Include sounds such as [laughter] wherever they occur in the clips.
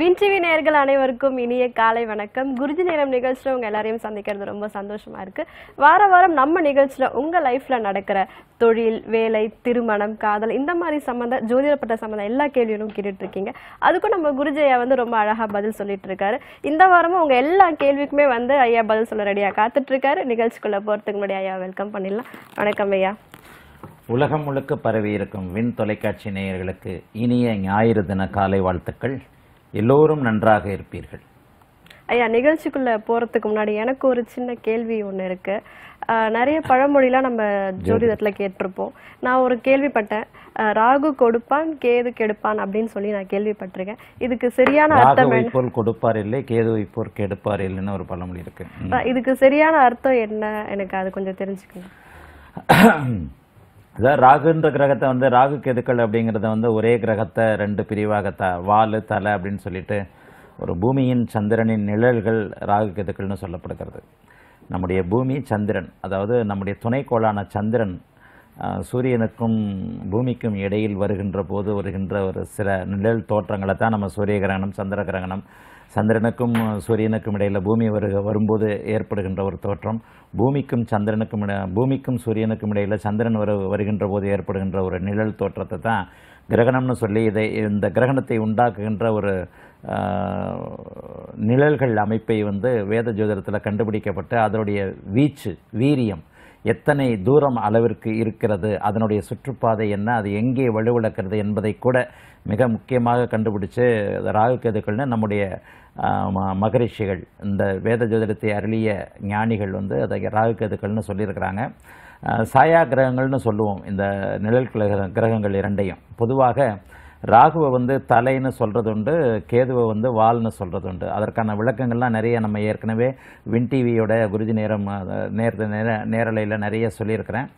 Win TV நேர்கள் அனைவருக்கும் இனிய காலை வணக்கம் குருஜி நேரம் நிகழ்ச்சியில் உங்கள் எல்லாரையும் சந்திக்கிறது ரொம்ப சந்தோஷமாக இருக்குது வார வாரம் நம்ம நிகழ்ச்சியில் உங்கள் லைஃப்பில் நடக்கிற தொழில் வேலை திருமணம் காதல் இந்த மாதிரி சம்மந்த ஜோதிடப்பட்ட சம்மந்தம் எல்லா கேள்வியும் கேட்டுட்ருக்கீங்க அதுக்கும் நம்ம குருஜையா வந்து ரொம்ப அழகாக பதில் சொல்லிட்டு இருக்காரு இந்த வாரமும் உங்கள் எல்லா கேள்விக்குமே வந்து ஐயா பதில் சொல்ல ரெடியாக காத்துட்ருக்காரு நிகழ்ச்சிக்குள்ளே போகிறதுக்கு முன்னாடி ஐயா வெல்கம் பண்ணிடலாம் வணக்கம் ஐயா உலகம் முழுக்க பரவி இருக்கும் விண் தொலைக்காட்சி நேயர்களுக்கு இனிய ஞாயிறு தின காலை வாழ்த்துக்கள் எல்லோரும் நன்றாக இருப்பீர்கள் ஐயா நிகழ்ச்சிக்குள்ள போறதுக்கு முன்னாடி எனக்கு ஒரு சின்ன கேள்வி ஒண்ணு இருக்கு நிறைய பழமொழிலாம் நம்ம ஜோதிடத்துல கேட்டிருப்போம் நான் ஒரு கேள்விப்பட்டேன் ராகு கொடுப்பான் கேது கெடுப்பான் அப்படின்னு சொல்லி நான் கேள்விப்பட்டிருக்கேன் இதுக்கு சரியான அர்த்தம் போல் கொடுப்பார் இல்லை கேது வைப்போர் கெடுப்பார் இல்லைன்னு ஒரு பழமொழி இருக்கு இதுக்கு சரியான அர்த்தம் என்ன எனக்கு அது கொஞ்சம் தெரிஞ்சுக்கணும் [coughs] அதாவது ராகுன்ற கிரகத்தை வந்து ராகு கெதுக்கள் அப்படிங்கிறத வந்து ஒரே கிரகத்தை ரெண்டு பிரிவாக த வால் தலை அப்படின்னு சொல்லிட்டு ஒரு பூமியின் சந்திரனின் நிழல்கள் ராகு கெதுக்கள்னு சொல்லப்படுகிறது நம்முடைய பூமி சந்திரன் அதாவது நம்முடைய துணைக்கோளான சந்திரன் சூரியனுக்கும் பூமிக்கும் இடையில் வருகின்ற போது வருகின்ற ஒரு சில நிழல் தோற்றங்களை தான் நம்ம சூரிய கிரகணம் சந்திர கிரகணம் சந்திரனுக்கும் சூரியனுக்கும் இடையில் பூமி வருக வரும்போது ஏற்படுகின்ற ஒரு தோற்றம் பூமிக்கும் சந்திரனுக்கும் இட பூமிக்கும் சூரியனுக்கும் இடையில் சந்திரன் வரு வருகின்ற போது ஏற்படுகின்ற ஒரு நிழல் தோற்றத்தை தான் கிரகணம்னு சொல்லி இதை இந்த கிரகணத்தை உண்டாக்குகின்ற ஒரு நிழல்கள் அமைப்பை வந்து வேத ஜோதிடத்தில் கண்டுபிடிக்கப்பட்டு அதனுடைய வீச்சு வீரியம் எத்தனை தூரம் அளவிற்கு இருக்கிறது அதனுடைய சுற்றுப்பாதை என்ன அது எங்கே வலுவிழக்கிறது என்பதை கூட மிக முக்கியமாக கண்டுபிடிச்சு ராகு கேதுக்கள்னு நம்முடைய மகரிஷிகள் இந்த வேத ஜோதிடத்தை அருளிய ஞானிகள் வந்து அதை ராகு கேதுக்கள்னு சொல்லியிருக்கிறாங்க சாயா கிரகங்கள்னு சொல்லுவோம் இந்த நிழல் கிரக கிரகங்கள் இரண்டையும் பொதுவாக ராகுவை வந்து தலைன்னு சொல்கிறது உண்டு கேதுவை வந்து வால்னு சொல்கிறது உண்டு அதற்கான விளக்கங்கள்லாம் நிறைய நம்ம ஏற்கனவே வின் டிவியோட குருஜி நேரம் நேர நேரலையில் நிறைய சொல்லியிருக்கிறேன்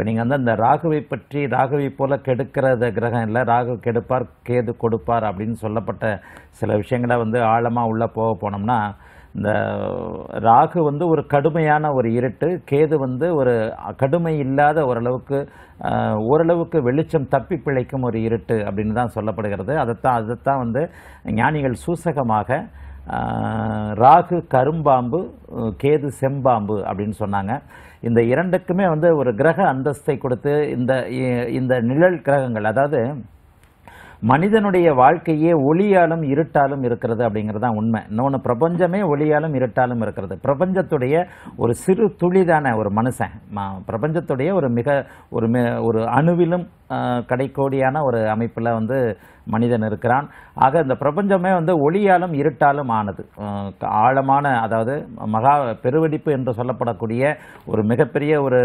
இப்போ நீங்கள் வந்து அந்த ராகுவை பற்றி ராகுவை போல் கெடுக்கிறத கிரகம் இல்லை ராகு கெடுப்பார் கேது கொடுப்பார் அப்படின்னு சொல்லப்பட்ட சில விஷயங்களை வந்து ஆழமாக உள்ளே போக போனோம்னா இந்த ராகு வந்து ஒரு கடுமையான ஒரு இருட்டு கேது வந்து ஒரு கடுமை இல்லாத ஓரளவுக்கு ஓரளவுக்கு வெளிச்சம் தப்பி பிழைக்கும் ஒரு இருட்டு அப்படின்னு தான் சொல்லப்படுகிறது அதைத்தான் அதைத்தான் வந்து ஞானிகள் சூசகமாக ராகு கரும்பாம்பு கேது செம்பாம்பு அப்படின்னு சொன்னாங்க இந்த இரண்டுக்குமே வந்து ஒரு கிரக அந்தஸ்தை கொடுத்து இந்த இந்த நிழல் கிரகங்கள் அதாவது மனிதனுடைய வாழ்க்கையே ஒளியாலும் இருட்டாலும் இருக்கிறது அப்படிங்கிறது தான் உண்மை இன்னொன்று பிரபஞ்சமே ஒளியாலும் இருட்டாலும் இருக்கிறது பிரபஞ்சத்துடைய ஒரு சிறு துளிதான ஒரு மனுஷன் பிரபஞ்சத்துடைய ஒரு மிக ஒரு ஒரு அணுவிலும் கடைக்கோடியான ஒரு அமைப்பில் வந்து மனிதன் இருக்கிறான் ஆக இந்த பிரபஞ்சமே வந்து ஒளியாலும் இருட்டாலும் ஆனது ஆழமான அதாவது மகா பெருவெடிப்பு என்று சொல்லப்படக்கூடிய ஒரு மிகப்பெரிய ஒரு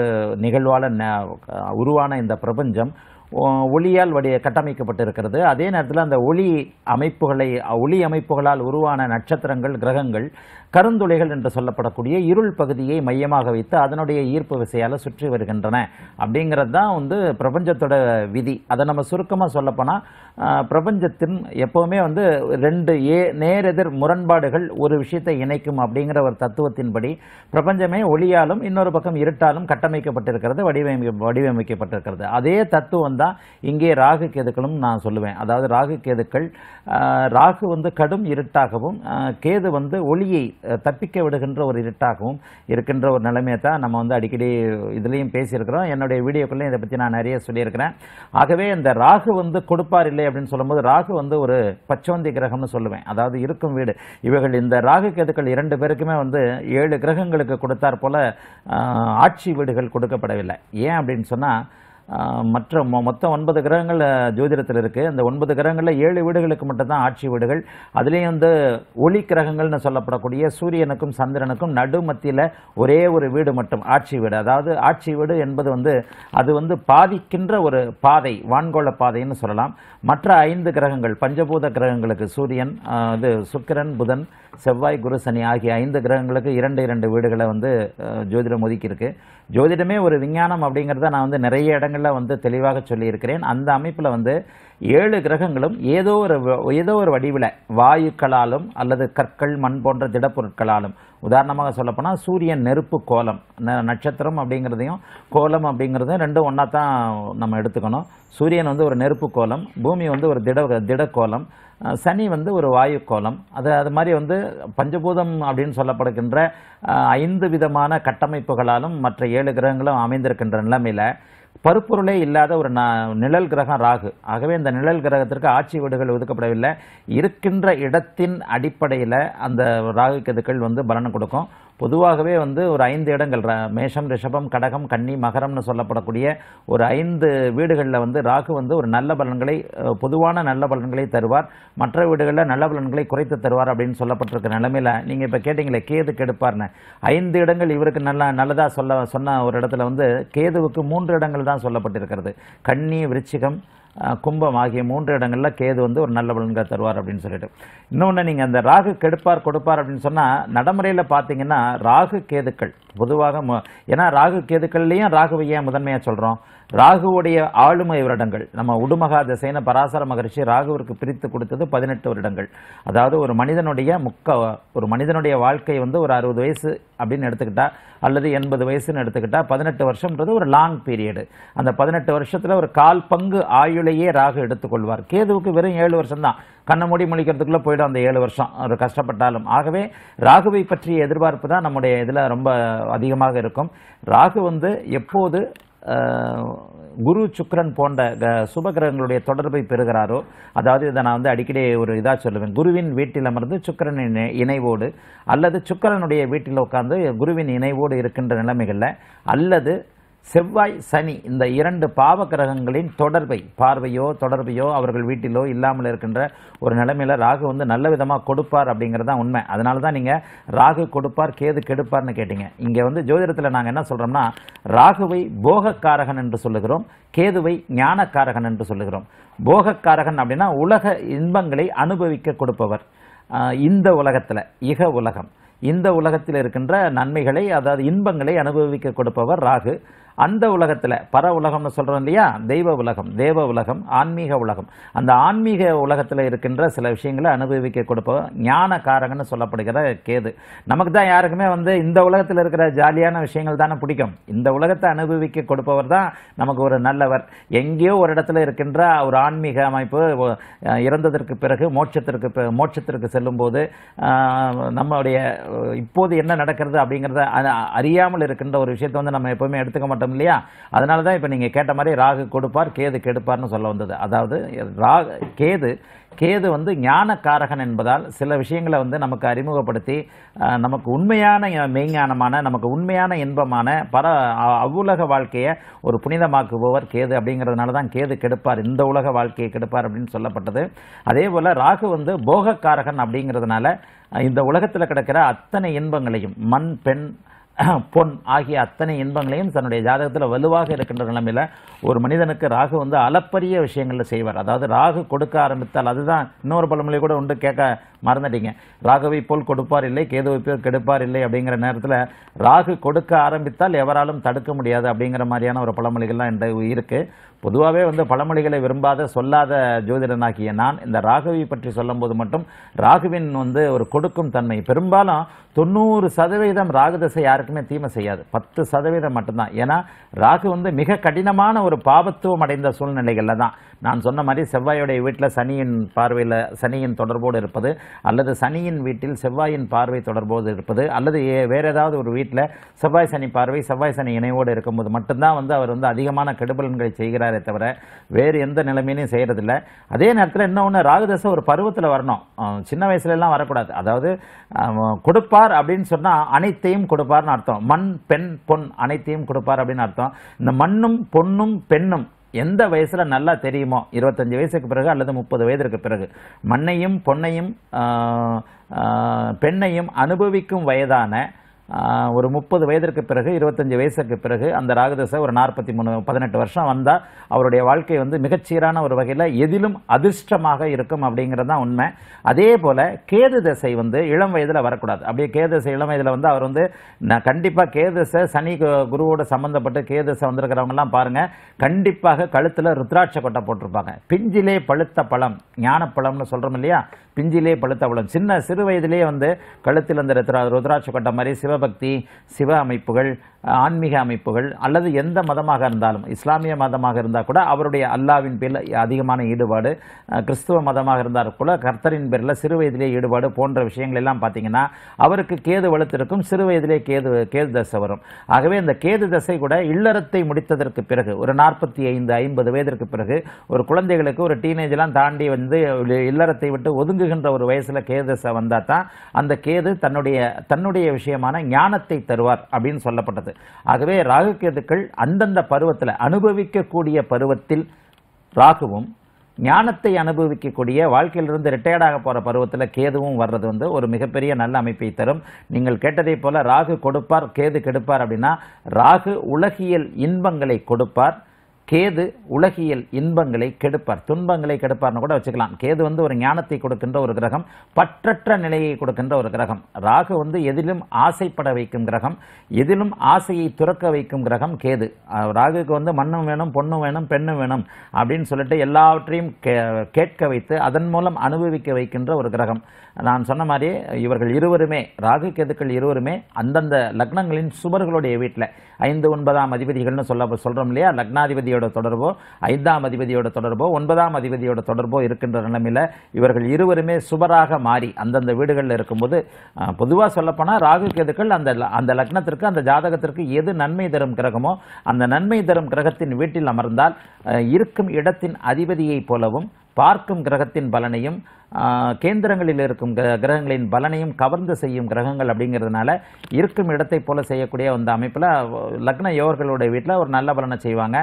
நிகழ்வால் உருவான இந்த பிரபஞ்சம் ஒளியால் வடிய கட்டமைக்கப்பட்டிருக்கிறது அதே நேரத்தில் அந்த ஒளி அமைப்புகளை ஒளி அமைப்புகளால் உருவான நட்சத்திரங்கள் கிரகங்கள் கருந்துளைகள் என்று சொல்லப்படக்கூடிய இருள் பகுதியை மையமாக வைத்து அதனுடைய ஈர்ப்பு விசையால் சுற்றி வருகின்றன அப்படிங்கிறது தான் வந்து பிரபஞ்சத்தோட விதி அதை நம்ம சுருக்கமாக சொல்லப்போனால் பிரபஞ்சத்தின் எப்போவுமே வந்து ரெண்டு ஏ நேரெதிர் முரண்பாடுகள் ஒரு விஷயத்தை இணைக்கும் அப்படிங்கிற ஒரு தத்துவத்தின்படி பிரபஞ்சமே ஒளியாலும் இன்னொரு பக்கம் இருட்டாலும் கட்டமைக்கப்பட்டிருக்கிறது வடிவமை வடிவமைக்கப்பட்டிருக்கிறது அதே தத்துவம் தான் இங்கே ராகு கேதுக்களும் நான் சொல்லுவேன் அதாவது ராகு கேதுக்கள் ராகு வந்து கடும் இருட்டாகவும் கேது வந்து ஒளியை தப்பிக்க விடுகின்ற ஒரு இருட்டாகவும் இருக்கின்ற ஒரு நிலைமையை தான் நம்ம வந்து அடிக்கடி இதுலேயும் பேசியிருக்கிறோம் என்னுடைய வீடியோக்குள்ளே இதை பற்றி நான் நிறைய சொல்லியிருக்கிறேன் ஆகவே இந்த ராகு வந்து கொடுப்பார் இல்லை அப்படின்னு சொல்லும்போது ராகு வந்து ஒரு பச்சோந்தி கிரகம்னு சொல்லுவேன் அதாவது இருக்கும் வீடு இவர்கள் இந்த ராகு கேதுக்கள் இரண்டு பேருக்குமே வந்து ஏழு கிரகங்களுக்கு கொடுத்தாற் போல் ஆட்சி வீடுகள் கொடுக்கப்படவில்லை ஏன் அப்படின்னு சொன்னால் மற்ற மொத்தம் ஒன்பது கிரகங்கள் ஜோதிடத்தில் இருக்குது அந்த ஒன்பது கிரகங்களில் ஏழு வீடுகளுக்கு மட்டும்தான் ஆட்சி வீடுகள் அதுலேயும் வந்து ஒளி கிரகங்கள்னு சொல்லப்படக்கூடிய சூரியனுக்கும் சந்திரனுக்கும் நடு மத்தியில் ஒரே ஒரு வீடு மட்டும் ஆட்சி வீடு அதாவது ஆட்சி வீடு என்பது வந்து அது வந்து பாதிக்கின்ற ஒரு பாதை வான்கோள பாதைன்னு சொல்லலாம் மற்ற ஐந்து கிரகங்கள் பஞ்சபூத கிரகங்களுக்கு சூரியன் இது சுக்கிரன் புதன் செவ்வாய் குரு சனி ஆகிய ஐந்து கிரகங்களுக்கு இரண்டு இரண்டு வீடுகளை வந்து ஜோதிடம் ஒதுக்கியிருக்கு ஜோதிடமே ஒரு விஞ்ஞானம் அப்படிங்கிறத நான் வந்து நிறைய இடங்களில் வந்து தெளிவாக சொல்லியிருக்கிறேன் அந்த அமைப்பில் வந்து ஏழு கிரகங்களும் ஏதோ ஒரு ஏதோ ஒரு வடிவில் வாயுக்களாலும் அல்லது கற்கள் மண் போன்ற திடப்பொருட்களாலும் உதாரணமாக சொல்லப்போனால் சூரியன் நெருப்பு கோலம் ந நட்சத்திரம் அப்படிங்கிறதையும் கோலம் அப்படிங்கிறதையும் ரெண்டும் ஒன்றா தான் நம்ம எடுத்துக்கணும் சூரியன் வந்து ஒரு நெருப்பு கோலம் பூமி வந்து ஒரு திட திடக்கோலம் சனி வந்து ஒரு வாயு கோலம் அது அது மாதிரி வந்து பஞ்சபூதம் அப்படின்னு சொல்லப்படுகின்ற ஐந்து விதமான கட்டமைப்புகளாலும் மற்ற ஏழு கிரகங்களும் அமைந்திருக்கின்ற நிலைமையில் பருப்பொருளே இல்லாத ஒரு நிழல் கிரகம் ராகு ஆகவே இந்த நிழல் கிரகத்திற்கு ஆட்சி வீடுகள் ஒதுக்கப்படவில்லை இருக்கின்ற இடத்தின் அடிப்படையில் அந்த ராகு கெதுக்கள் வந்து பலனை கொடுக்கும் பொதுவாகவே வந்து ஒரு ஐந்து இடங்கள் மேஷம் ரிஷபம் கடகம் கன்னி மகரம்னு சொல்லப்படக்கூடிய ஒரு ஐந்து வீடுகளில் வந்து ராகு வந்து ஒரு நல்ல பலன்களை பொதுவான நல்ல பலன்களை தருவார் மற்ற வீடுகளில் நல்ல பலன்களை குறைத்து தருவார் அப்படின்னு சொல்லப்பட்டிருக்கிற நிலைமையில் நீங்கள் இப்போ கேட்டிங்களே கேது கெடுப்பார்னு ஐந்து இடங்கள் இவருக்கு நல்லா நல்லதாக சொல்ல சொன்ன ஒரு இடத்துல வந்து கேதுவுக்கு மூன்று இடங்கள் தான் சொல்லப்பட்டிருக்கிறது கன்னி விருச்சிகம் கும்பம் ஆகிய மூன்று இடங்களில் கேது வந்து ஒரு நல்ல பலன்களை தருவார் அப்படின்னு சொல்லிட்டு இன்னொன்று நீங்கள் அந்த ராகு கெடுப்பார் கொடுப்பார் அப்படின்னு சொன்னால் நடைமுறையில் பார்த்தீங்கன்னா ராகு கேதுக்கள் பொதுவாக ஏன்னா ராகு கேதுக்கள்லேயும் ராகுவை ஏன் முதன்மையாக சொல்கிறோம் ராகுவுடைய ஆளுமை வருடங்கள் நம்ம உடுமகா திசைன பராசர மகரிஷி ராகுவிற்கு பிரித்து கொடுத்தது பதினெட்டு வருடங்கள் அதாவது ஒரு மனிதனுடைய முக்க ஒரு மனிதனுடைய வாழ்க்கை வந்து ஒரு அறுபது வயசு அப்படின்னு எடுத்துக்கிட்டா அல்லது எண்பது வயசுன்னு எடுத்துக்கிட்டா பதினெட்டு வருஷம்ன்றது ஒரு லாங் பீரியடு அந்த பதினெட்டு வருஷத்தில் ஒரு கால் பங்கு ஆயுளையே ராகு எடுத்துக்கொள்வார் கேதுவுக்கு வெறும் ஏழு வருஷம் தான் கண்ணை மூடி முழிக்கிறதுக்குள்ளே போயிடும் அந்த ஏழு வருஷம் ஒரு கஷ்டப்பட்டாலும் ஆகவே ராகுவை பற்றிய எதிர்பார்ப்பு தான் நம்முடைய இதில் ரொம்ப அதிகமாக இருக்கும் ராகு வந்து எப்போது குரு சுக்கரன் போன்ற சுப கிரகங்களுடைய தொடர்பை பெறுகிறாரோ அதாவது இதை நான் வந்து அடிக்கடி ஒரு இதாக சொல்லுவேன் குருவின் வீட்டில் அமர்ந்து சுக்கரனின் இணைவோடு அல்லது சுக்கரனுடைய வீட்டில் உட்காந்து குருவின் இணைவோடு இருக்கின்ற நிலைமைகளில் அல்லது செவ்வாய் சனி இந்த இரண்டு பாவ கிரகங்களின் தொடர்பை பார்வையோ தொடர்பையோ அவர்கள் வீட்டிலோ இல்லாமல் இருக்கின்ற ஒரு நிலைமையில் ராகு வந்து நல்ல விதமாக கொடுப்பார் அப்படிங்கிறது தான் உண்மை அதனால தான் நீங்கள் ராகு கொடுப்பார் கேது கெடுப்பார்னு கேட்டீங்க இங்கே வந்து ஜோதிடத்தில் நாங்கள் என்ன சொல்கிறோம்னா ராகுவை போகக்காரகன் என்று சொல்லுகிறோம் கேதுவை ஞானக்காரகன் என்று சொல்லுகிறோம் போகக்காரகன் அப்படின்னா உலக இன்பங்களை அனுபவிக்க கொடுப்பவர் இந்த உலகத்தில் இக உலகம் இந்த உலகத்தில் இருக்கின்ற நன்மைகளை அதாவது இன்பங்களை அனுபவிக்க கொடுப்பவர் ராகு அந்த உலகத்தில் பர உலகம்னு சொல்கிறோம் இல்லையா தெய்வ உலகம் தேவ உலகம் ஆன்மீக உலகம் அந்த ஆன்மீக உலகத்தில் இருக்கின்ற சில விஷயங்களை அனுபவிக்க கொடுப்ப ஞான காரகன்னு சொல்லப்படுகிற கேது நமக்கு தான் யாருக்குமே வந்து இந்த உலகத்தில் இருக்கிற ஜாலியான விஷயங்கள் தானே பிடிக்கும் இந்த உலகத்தை அனுபவிக்க கொடுப்பவர் தான் நமக்கு ஒரு நல்லவர் எங்கேயோ ஒரு இடத்துல இருக்கின்ற ஒரு ஆன்மீக அமைப்பு இறந்ததற்கு பிறகு மோட்சத்திற்கு மோட்சத்திற்கு செல்லும்போது நம்மளுடைய இப்போது என்ன நடக்கிறது அப்படிங்கிறத அறியாமல் இருக்கின்ற ஒரு விஷயத்தை வந்து நம்ம எப்போவுமே எடுத்துக்க மாட்டோம் மாட்டோம் இல்லையா அதனால தான் இப்போ நீங்கள் கேட்ட மாதிரி ராகு கொடுப்பார் கேது கெடுப்பார்னு சொல்ல வந்தது அதாவது ராகு கேது கேது வந்து ஞானக்காரகன் என்பதால் சில விஷயங்களை வந்து நமக்கு அறிமுகப்படுத்தி நமக்கு உண்மையான மெய்ஞானமான நமக்கு உண்மையான இன்பமான பர அவ்வுலக வாழ்க்கையை ஒரு புனிதமாக்குபவர் கேது அப்படிங்கிறதுனால தான் கேது கெடுப்பார் இந்த உலக வாழ்க்கையை கெடுப்பார் அப்படின்னு சொல்லப்பட்டது அதே போல் ராகு வந்து போகக்காரகன் அப்படிங்கிறதுனால இந்த உலகத்தில் கிடக்கிற அத்தனை இன்பங்களையும் மண் பெண் [clears throat] பொன் ஆகிய அத்தனை இன்பங்களையும் தன்னுடைய ஜாதகத்தில் வலுவாக இருக்கின்ற நிலைமையில் ஒரு மனிதனுக்கு ராகு வந்து அளப்பரிய விஷயங்களில் செய்வார் அதாவது ராகு கொடுக்க ஆரம்பித்தால் அதுதான் இன்னொரு பழமொழி கூட உண்டு கேட்க மறந்துட்டீங்க ராகுவை போல் கொடுப்பார் இல்லை கேதுவை போல் கெடுப்பார் இல்லை அப்படிங்கிற நேரத்தில் ராகு கொடுக்க ஆரம்பித்தால் எவராலும் தடுக்க முடியாது அப்படிங்கிற மாதிரியான ஒரு பழமொழிகள்லாம் இந்த இருக்குது பொதுவாகவே வந்து பழமொழிகளை விரும்பாத சொல்லாத ஜோதிடனாகிய நான் இந்த ராகுவை பற்றி சொல்லும்போது மட்டும் ராகுவின் வந்து ஒரு கொடுக்கும் தன்மை பெரும்பாலும் தொண்ணூறு சதவீதம் ராகு தசை யாருக்குமே தீமை செய்யாது பத்து சதவீதம் மட்டும்தான் ஏன்னா ராகு வந்து மிக கடினமான ஒரு பாபத்துவம் அடைந்த சூழ்நிலைகளில் தான் நான் சொன்ன மாதிரி செவ்வாயுடைய வீட்டில் சனியின் பார்வையில் சனியின் தொடர்போடு இருப்பது அல்லது சனியின் வீட்டில் செவ்வாயின் பார்வை தொடர்போடு இருப்பது அல்லது வேறு ஏதாவது ஒரு வீட்டில் செவ்வாய் சனி பார்வை செவ்வாய் சனி இணைவோடு இருக்கும்போது மட்டும்தான் வந்து அவர் வந்து அதிகமான கெடுபலன்களை செய்கிறாரே தவிர வேறு எந்த நிலைமையிலையும் செய்கிறதில்ல அதே நேரத்தில் ஒன்று ராகுதசை ஒரு பருவத்தில் வரணும் சின்ன வயசுலலாம் வரக்கூடாது அதாவது கொடுப்பார் அப்படின்னு சொன்னால் அனைத்தையும் கொடுப்பார்னு அர்த்தம் மண் பெண் பொன் அனைத்தையும் கொடுப்பார் அப்படின்னு அர்த்தம் இந்த மண்ணும் பொன்னும் பெண்ணும் எந்த வயசில் நல்லா தெரியுமோ இருபத்தஞ்சி வயசுக்கு பிறகு அல்லது முப்பது வயதிற்கு பிறகு மண்ணையும் பொண்ணையும் பெண்ணையும் அனுபவிக்கும் வயதான ஒரு முப்பது வயதிற்கு பிறகு இருபத்தஞ்சி வயசுக்கு பிறகு அந்த ராகதசை ஒரு நாற்பத்தி மூணு பதினெட்டு வருஷம் வந்தால் அவருடைய வாழ்க்கை வந்து மிகச்சீரான ஒரு வகையில் எதிலும் அதிர்ஷ்டமாக இருக்கும் அப்படிங்கிறது தான் உண்மை அதே போல் கேது தசை வந்து இளம் வயதில் வரக்கூடாது அப்படியே கேது தசை இளம் வயதில் வந்து அவர் வந்து நான் கண்டிப்பாக கேதுசை சனி குருவோடு சம்மந்தப்பட்டு கேதுசை வந்திருக்கிறவங்கலாம் பாருங்கள் கண்டிப்பாக கழுத்தில் ருத்ராட்ச கொட்டை போட்டிருப்பாங்க பிஞ்சிலே பழுத்த பழம் ஞானப்பழம்னு சொல்கிறோம் இல்லையா பிஞ்சிலே பழுத்தவளம் சின்ன சிறு வயதிலே வந்து கழுத்தில் அந்த ருத்ரா ருத்ராட்ச கொண்ட மாதிரி சிவபக்தி சிவ அமைப்புகள் ஆன்மீக அமைப்புகள் அல்லது எந்த மதமாக இருந்தாலும் இஸ்லாமிய மதமாக இருந்தால் கூட அவருடைய அல்லாவின் பேரில் அதிகமான ஈடுபாடு கிறிஸ்துவ மதமாக இருந்தால் கூட கர்த்தரின் பேரில் சிறு வயதிலே ஈடுபாடு போன்ற விஷயங்கள் எல்லாம் பார்த்தீங்கன்னா அவருக்கு கேது வலுத்திருக்கும் சிறு வயதிலே கேது கேது தசை வரும் ஆகவே இந்த கேது தசை கூட இல்லறத்தை முடித்ததற்கு பிறகு ஒரு நாற்பத்தி ஐந்து ஐம்பது வயதிற்கு பிறகு ஒரு குழந்தைகளுக்கு ஒரு டீனேஜெலாம் தாண்டி வந்து இல்லறத்தை விட்டு ஒதுங்குகின்ற ஒரு வயசில் கேது தசை வந்தால் தான் அந்த கேது தன்னுடைய தன்னுடைய விஷயமான ஞானத்தை தருவார் அப்படின்னு சொல்லப்பட்டது ஆகவே ராகுகேதுக்கள் அந்தந்த பருவத்தில் அனுபவிக்கக்கூடிய பருவத்தில் ராகுவும் ஞானத்தை அனுபவிக்கக்கூடிய வாழ்க்கையிலிருந்து ரிட்டையர்டாக போகிற பருவத்தில் கேதுவும் வர்றது வந்து ஒரு மிகப்பெரிய நல்ல அமைப்பை தரும் நீங்கள் கேட்டதை போல் ராகு கொடுப்பார் கேது கெடுப்பார் அப்படின்னா ராகு உலகியல் இன்பங்களை கொடுப்பார் கேது உலகியல் இன்பங்களை கெடுப்பார் துன்பங்களை கெடுப்பார்னு கூட வச்சுக்கலாம் கேது வந்து ஒரு ஞானத்தை கொடுக்கின்ற ஒரு கிரகம் பற்றற்ற நிலையை கொடுக்கின்ற ஒரு கிரகம் ராகு வந்து எதிலும் ஆசைப்பட வைக்கும் கிரகம் எதிலும் ஆசையை துறக்க வைக்கும் கிரகம் கேது ராகுக்கு வந்து மண்ணும் வேணும் பொண்ணும் வேணும் பெண்ணும் வேணும் அப்படின்னு சொல்லிட்டு எல்லாவற்றையும் கேட்க வைத்து அதன் மூலம் அனுபவிக்க வைக்கின்ற ஒரு கிரகம் நான் சொன்ன மாதிரி இவர்கள் இருவருமே ராகு கேதுக்கள் இருவருமே அந்தந்த லக்னங்களின் சுவர்களுடைய வீட்டில் ஐந்து ஒன்பதாம் அதிபதிகள்னு சொல்ல சொல்கிறோம் இல்லையா லக்னாதிபதி அதிபதியோட தொடர்போ ஐந்தாம் அதிபதியோட தொடர்போ ஒன்பதாம் அதிபதியோட தொடர்போ இருக்கின்ற நிலைமையில் இவர்கள் இருவருமே சுபராக மாறி அந்தந்த வீடுகளில் இருக்கும்போது பொதுவாக சொல்லப்போனால் ராகு கேதுக்கள் அந்த அந்த லக்னத்திற்கு அந்த ஜாதகத்திற்கு எது நன்மை தரும் கிரகமோ அந்த நன்மை தரும் கிரகத்தின் வீட்டில் அமர்ந்தால் இருக்கும் இடத்தின் அதிபதியைப் போலவும் பார்க்கும் கிரகத்தின் பலனையும் கேந்திரங்களில் இருக்கும் கிரகங்களின் பலனையும் கவர்ந்து செய்யும் கிரகங்கள் அப்படிங்கிறதுனால இருக்கும் இடத்தை போல செய்யக்கூடிய அந்த அமைப்பில் லக்ன யோகர்களுடைய வீட்டில் ஒரு நல்ல பலனை செய்வாங்க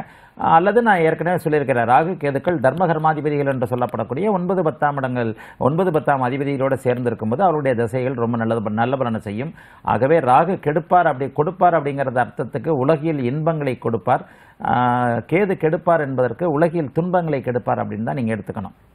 அல்லது நான் ஏற்கனவே சொல்லியிருக்கிற ராகு கேதுக்கள் தர்மகர்மாதிபதிகள் என்று சொல்லப்படக்கூடிய ஒன்பது பத்தாம் இடங்கள் ஒன்பது பத்தாம் அதிபதிகளோடு சேர்ந்து இருக்கும்போது அவருடைய திசைகள் ரொம்ப நல்லது நல்ல பலனை செய்யும் ஆகவே ராகு கெடுப்பார் அப்படி கொடுப்பார் அப்படிங்கிறது அர்த்தத்துக்கு உலகில் இன்பங்களை கொடுப்பார் கேது கெடுப்பார் என்பதற்கு உலகில் துன்பங்களை கெடுப்பார் அப்படின்னு தான் நீங்கள் எடுத்துக்கணும்